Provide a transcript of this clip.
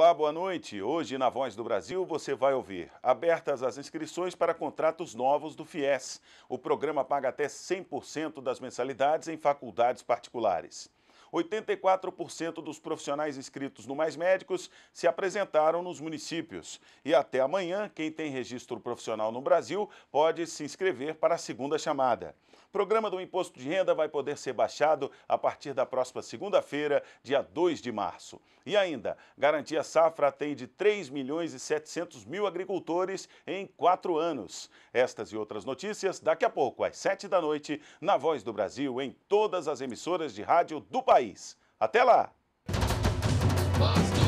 Olá, boa noite. Hoje, na Voz do Brasil, você vai ouvir abertas as inscrições para contratos novos do FIES. O programa paga até 100% das mensalidades em faculdades particulares. 84% dos profissionais inscritos no Mais Médicos se apresentaram nos municípios. E até amanhã, quem tem registro profissional no Brasil pode se inscrever para a segunda chamada. O programa do Imposto de Renda vai poder ser baixado a partir da próxima segunda-feira, dia 2 de março. E ainda, Garantia Safra atende 3 milhões e 700 mil agricultores em quatro anos. Estas e outras notícias daqui a pouco, às 7 da noite, na Voz do Brasil, em todas as emissoras de rádio do país país. Até lá! Basta.